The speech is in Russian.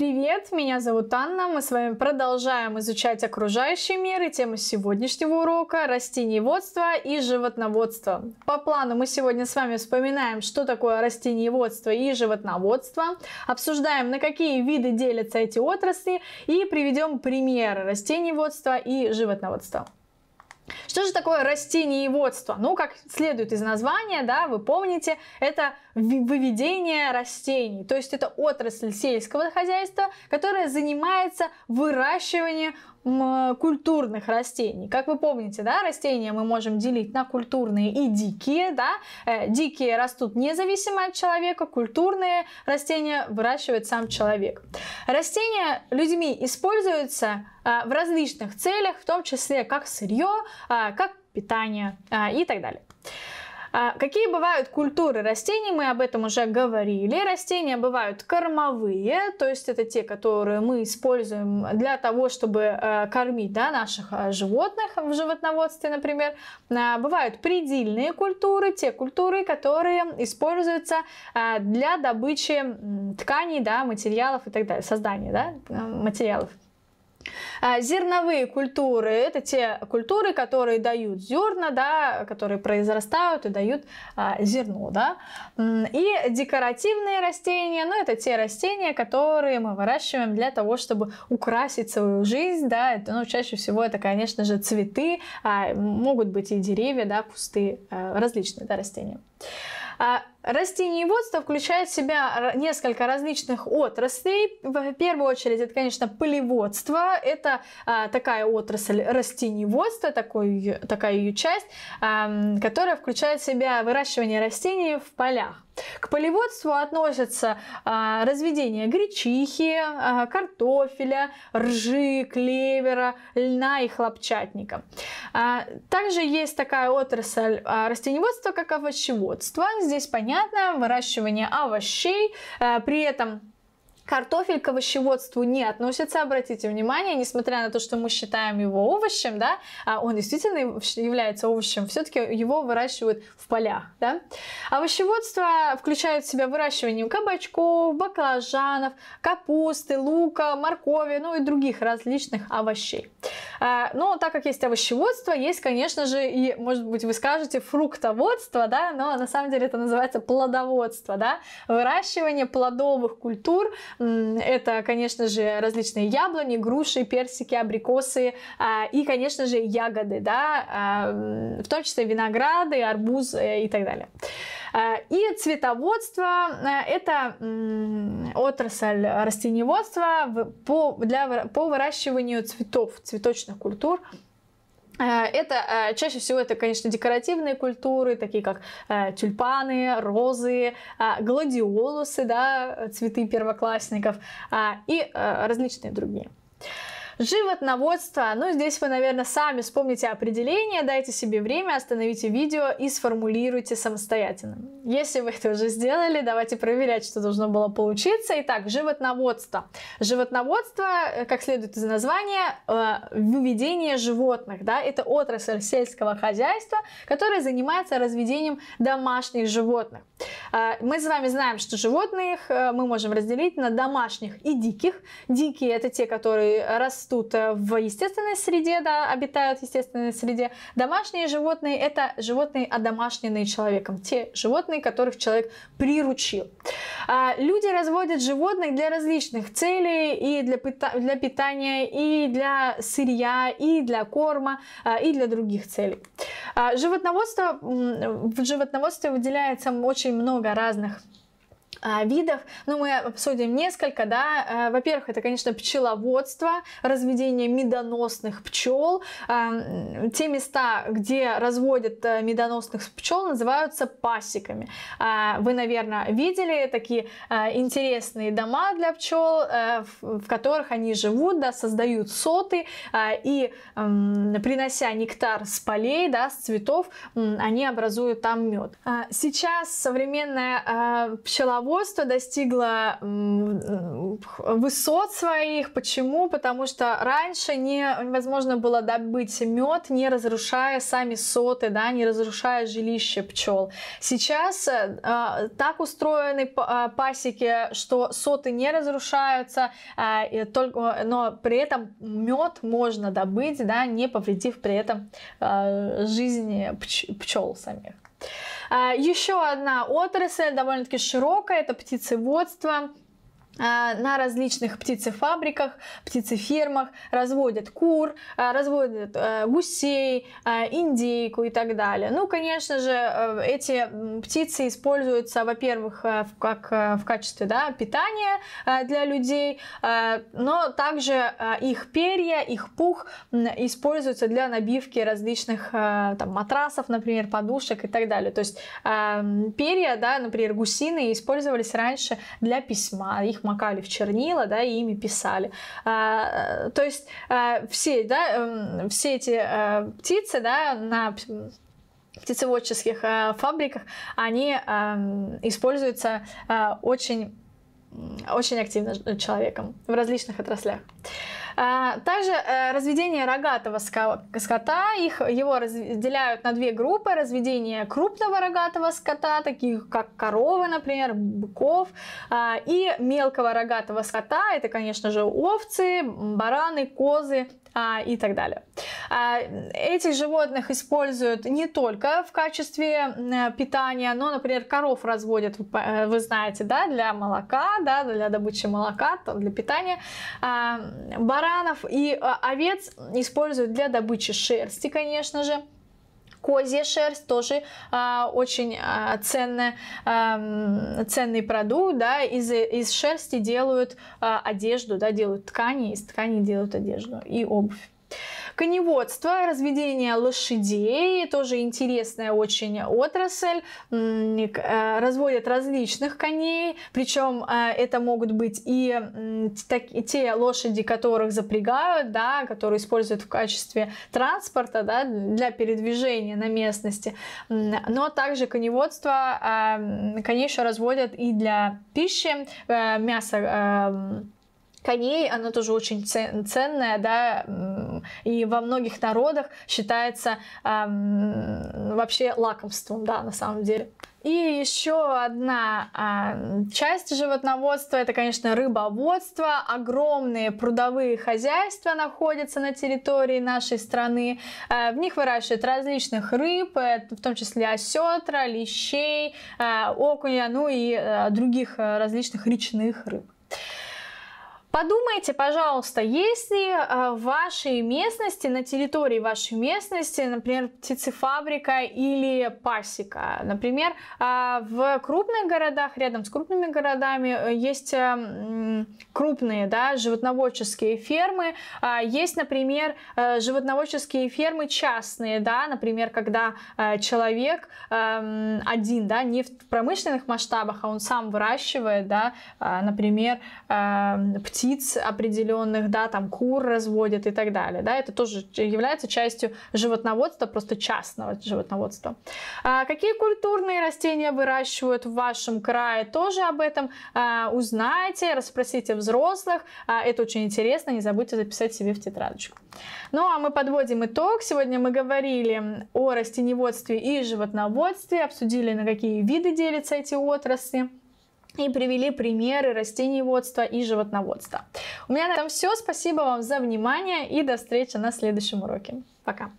Привет, меня зовут Анна, мы с вами продолжаем изучать окружающие меры и сегодняшнего урока – растениеводство и животноводство. По плану мы сегодня с вами вспоминаем, что такое растениеводство и животноводство, обсуждаем, на какие виды делятся эти отрасли и приведем примеры растениеводства и животноводства. Что же такое растениеводство? Ну, как следует из названия, да, вы помните, это выведение растений. То есть это отрасль сельского хозяйства, которая занимается выращиванием культурных растений. Как вы помните, да, растения мы можем делить на культурные и дикие. Да? Э, дикие растут независимо от человека, культурные растения выращивает сам человек. Растения людьми используются э, в различных целях, в том числе как сырье, э, как питание и так далее. А, какие бывают культуры растений? Мы об этом уже говорили. Растения бывают кормовые, то есть это те, которые мы используем для того, чтобы э, кормить да, наших э, животных в животноводстве, например. А, бывают предельные культуры, те культуры, которые используются э, для добычи тканей, да, материалов и так далее, создания да, материалов. А, зерновые культуры – это те культуры, которые дают зерна, да, которые произрастают и дают а, зерно. Да. И декоративные растения, ну, это те растения, которые мы выращиваем для того, чтобы украсить свою жизнь. Да. Это, ну, чаще всего это, конечно же, цветы, а, могут быть и деревья, да, кусты, различные да, растения. Растениеводство включает в себя несколько различных отраслей. В первую очередь, это, конечно, полеводство. Это а, такая отрасль растениеводства, такой, такая ее часть, а, которая включает в себя выращивание растений в полях. К полеводству относятся а, разведение гречихи, а, картофеля, ржи, клевера, льна и хлопчатника. А, также есть такая отрасль а, растениеводства, как овощеводство. Здесь понятно понятно, выращивание овощей, э, при этом Картофель к овощеводству не относится, обратите внимание, несмотря на то, что мы считаем его овощем, да, а он действительно является овощем, все-таки его выращивают в полях, да. Овощеводство включает в себя выращивание кабачков, баклажанов, капусты, лука, моркови, ну и других различных овощей. А, но ну, так как есть овощеводство, есть, конечно же, и, может быть, вы скажете, фруктоводство, да, но на самом деле это называется плодоводство, да, выращивание плодовых культур, это, конечно же, различные яблони, груши, персики, абрикосы а, и, конечно же, ягоды, да, а, в том числе винограды, арбуз э, и так далее. Э, и цветоводство э, – это отрасль растениеводства для, по выращиванию цветов, цветочных культур. Э, это чаще всего это, конечно, декоративные культуры, такие как тюльпаны, розы, гладиолусы, да, цветы первоклассников и различные другие. Животноводство. Ну, здесь вы, наверное, сами вспомните определение, дайте себе время, остановите видео и сформулируйте самостоятельно. Если вы это уже сделали, давайте проверять, что должно было получиться. Итак, животноводство. Животноводство, э, как следует из названия, э, выведение животных. Да? Это отрасль сельского хозяйства, которая занимается разведением домашних животных. Э, мы с вами знаем, что животных мы можем разделить на домашних и диких. Дикие – это те, которые растут растут э, в естественной среде, да, обитают в естественной среде. Домашние животные – это животные, одомашненные человеком, те животные, которых человек приручил. А, люди разводят животных для различных целей, и для, пита для питания, и для сырья, и для корма, а, и для других целей. А, животноводство, в животноводстве выделяется очень много разных а, видов. но ну, мы обсудим несколько, да. А, во-первых, это, конечно, пчеловодство, разведение медоносных пчел. А, те места, где разводят э, медоносных пчел, называются пасеками. Вы, наверное, видели такие интересные дома для пчел, э, в которых они живут, да, создают соты и, принося нектар с полей, да, с цветов, они образуют там мед. Сейчас современное пчеловодство Пчеловодство достигло высот своих. Почему? Потому что раньше невозможно было добыть мед, не разрушая сами соты, да, не разрушая жилище пчел. Сейчас э, а, так устроены а, пасеки, что соты не разрушаются, э, только, но при этом мед можно добыть, да, не повредив при этом э, жизни пч пчел самих. Э, Еще одна отрасль довольно-таки широкая, это птицеводство. А, на различных птицефабриках, птицефермах, разводят кур, а, разводят э, гусей, а, индейку и так далее. Ну, конечно же, э, эти птицы используются, во-первых, э, как в качестве да, питания для людей, но также их перья, их пух используются для набивки различных там, матрасов, например, подушек и так далее. То есть эм, перья, да, например, гусины использовались раньше для письма, их их макали в чернила, да, и ими писали. А, э, то есть а, все, да, эм, все эти а, птицы, да, на птицеводческих э, фабриках, они э, используются э, очень очень активным человеком в различных отраслях. А, также э, разведение рогатого скота, их, его разделяют на две группы. Разведение крупного рогатого скота, таких как коровы, например, быков, а, и мелкого рогатого скота, это, конечно же, овцы, бараны, козы а, и так далее. А, этих животных используют не только в качестве питания, но, например, коров разводят, э, вы знаете, да, для молока, да, для добычи молока, для питания. А, баранов и а, овец используют для добычи шерсти, конечно же. Козья шерсть тоже а, очень а, ценная, а, ценный продукт, да, из, из шерсти делают а, одежду, да, делают ткани, из тканей делают одежду и обувь. Коневодство, разведение лошадей, тоже интересная очень отрасль. Э, разводят различных коней, причем э, это могут быть и те лошади, которых запрягают, да, которые используют в качестве транспорта да, для передвижения на местности. Но также коневодство э, конечно, разводят и для пищи, мясо коней, она тоже очень ценная, да, и во многих народах считается эм, вообще лакомством, да, на самом деле. И еще одна а, часть животноводства это, конечно, рыбоводство. Огромные прудовые хозяйства находятся на территории нашей страны. А, в них выращивают различных рыб, э, в том числе осетра, лещей, а, окуня, ну и а, других э, различных речных рыб. Подумайте, пожалуйста, если э, в вашей местности, на территории вашей местности, например, птицефабрика или пасека, например, э, в крупных городах, рядом с крупными городами э, есть крупные да, животноводческие фермы, есть, например, животноводческие фермы частные, да, например, когда человек один, да, не в промышленных масштабах, а он сам выращивает, да, например, птиц птиц определенных, да, там кур разводят и так далее, да, это тоже является частью животноводства, просто частного животноводства. А какие культурные растения выращивают в вашем крае, тоже об этом а, узнайте, расспросите взрослых, а, это очень интересно, не забудьте записать себе в тетрадочку. Ну, а мы подводим итог, сегодня мы говорили о растеневодстве и животноводстве, обсудили, на какие виды делятся эти отрасли, и привели примеры растениеводства и животноводства. У меня на этом все. Спасибо вам за внимание и до встречи на следующем уроке. Пока!